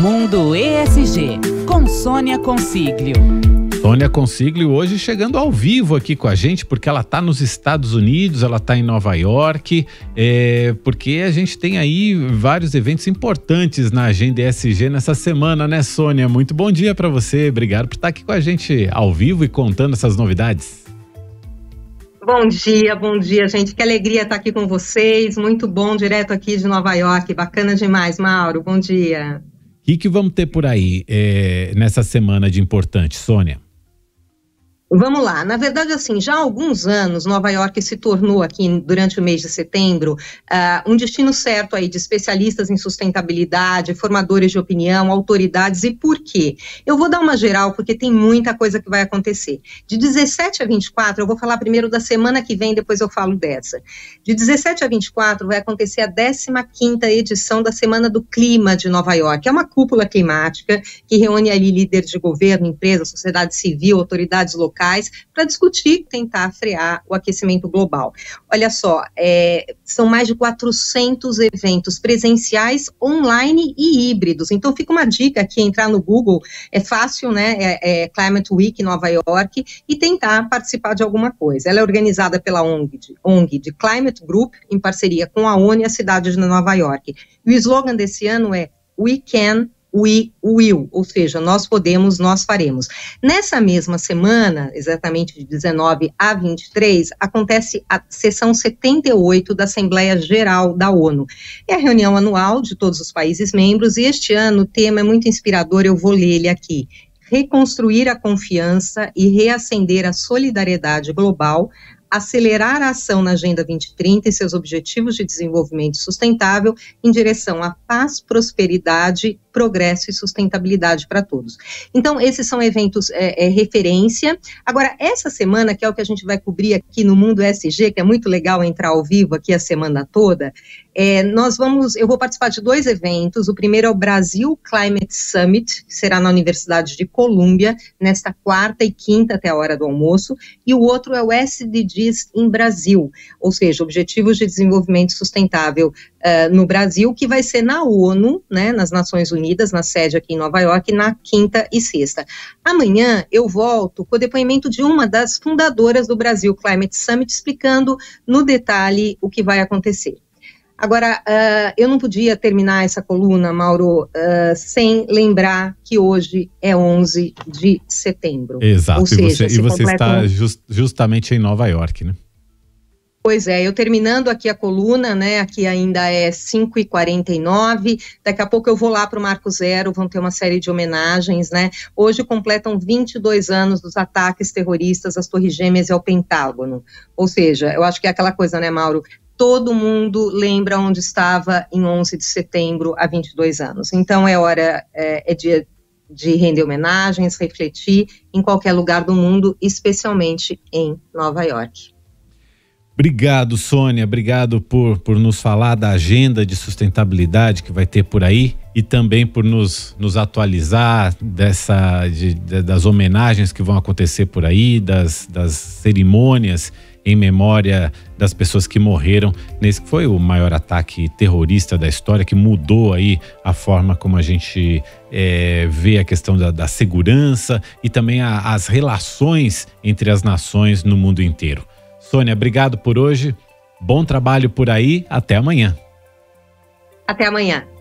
Mundo ESG, com Sônia Consiglio. Sônia Consiglio hoje chegando ao vivo aqui com a gente, porque ela está nos Estados Unidos, ela está em Nova York, é, porque a gente tem aí vários eventos importantes na agenda ESG nessa semana, né, Sônia? Muito bom dia para você, obrigado por estar tá aqui com a gente ao vivo e contando essas novidades. Bom dia, bom dia, gente. Que alegria estar tá aqui com vocês. Muito bom, direto aqui de Nova York. Bacana demais, Mauro. Bom dia. O que, que vamos ter por aí é, nessa semana de importante, Sônia? Vamos lá. Na verdade, assim, já há alguns anos, Nova York se tornou aqui durante o mês de setembro uh, um destino certo aí de especialistas em sustentabilidade, formadores de opinião, autoridades e por quê? Eu vou dar uma geral porque tem muita coisa que vai acontecer. De 17 a 24, eu vou falar primeiro da semana que vem, depois eu falo dessa. De 17 a 24 vai acontecer a 15 edição da Semana do Clima de Nova York. É uma cúpula climática que reúne ali líderes de governo, empresas, sociedade civil, autoridades locais locais para discutir tentar frear o aquecimento global. Olha só, é, são mais de 400 eventos presenciais, online e híbridos. Então fica uma dica aqui, entrar no Google, é fácil, né? É, é Climate Week Nova York e tentar participar de alguma coisa. Ela é organizada pela ONG de, ONG de Climate Group em parceria com a ONU e a cidade de Nova York. E o slogan desse ano é We Can we will, ou seja, nós podemos, nós faremos. Nessa mesma semana, exatamente de 19 a 23, acontece a sessão 78 da Assembleia Geral da ONU. É a reunião anual de todos os países membros e este ano o tema é muito inspirador, eu vou ler ele aqui reconstruir a confiança e reacender a solidariedade global acelerar a ação na Agenda 2030 e seus objetivos de desenvolvimento sustentável em direção à paz, prosperidade, progresso e sustentabilidade para todos. Então, esses são eventos é, é, referência. Agora, essa semana, que é o que a gente vai cobrir aqui no Mundo SG, que é muito legal entrar ao vivo aqui a semana toda, é, nós vamos, eu vou participar de dois eventos. O primeiro é o Brasil Climate Summit, que será na Universidade de Colômbia, nesta quarta e quinta até a hora do almoço, e o outro é o SDG em Brasil, ou seja, Objetivos de Desenvolvimento Sustentável uh, no Brasil, que vai ser na ONU, né, nas Nações Unidas, na sede aqui em Nova York, na quinta e sexta. Amanhã eu volto com o depoimento de uma das fundadoras do Brasil Climate Summit, explicando no detalhe o que vai acontecer. Agora, uh, eu não podia terminar essa coluna, Mauro, uh, sem lembrar que hoje é 11 de setembro. Exato, Ou seja, e você, se e você está um... just, justamente em Nova York, né? Pois é, eu terminando aqui a coluna, né? Aqui ainda é 5h49. Daqui a pouco eu vou lá para o Marco Zero, vão ter uma série de homenagens, né? Hoje completam 22 anos dos ataques terroristas às Torres Gêmeas e ao Pentágono. Ou seja, eu acho que é aquela coisa, né, Mauro? todo mundo lembra onde estava em 11 de setembro há 22 anos. Então é hora, é, é dia de render homenagens, refletir em qualquer lugar do mundo, especialmente em Nova York. Obrigado, Sônia. Obrigado por, por nos falar da agenda de sustentabilidade que vai ter por aí e também por nos, nos atualizar dessa, de, de, das homenagens que vão acontecer por aí, das, das cerimônias em memória das pessoas que morreram nesse que foi o maior ataque terrorista da história, que mudou aí a forma como a gente é, vê a questão da, da segurança e também a, as relações entre as nações no mundo inteiro. Sônia, obrigado por hoje. Bom trabalho por aí. Até amanhã. Até amanhã.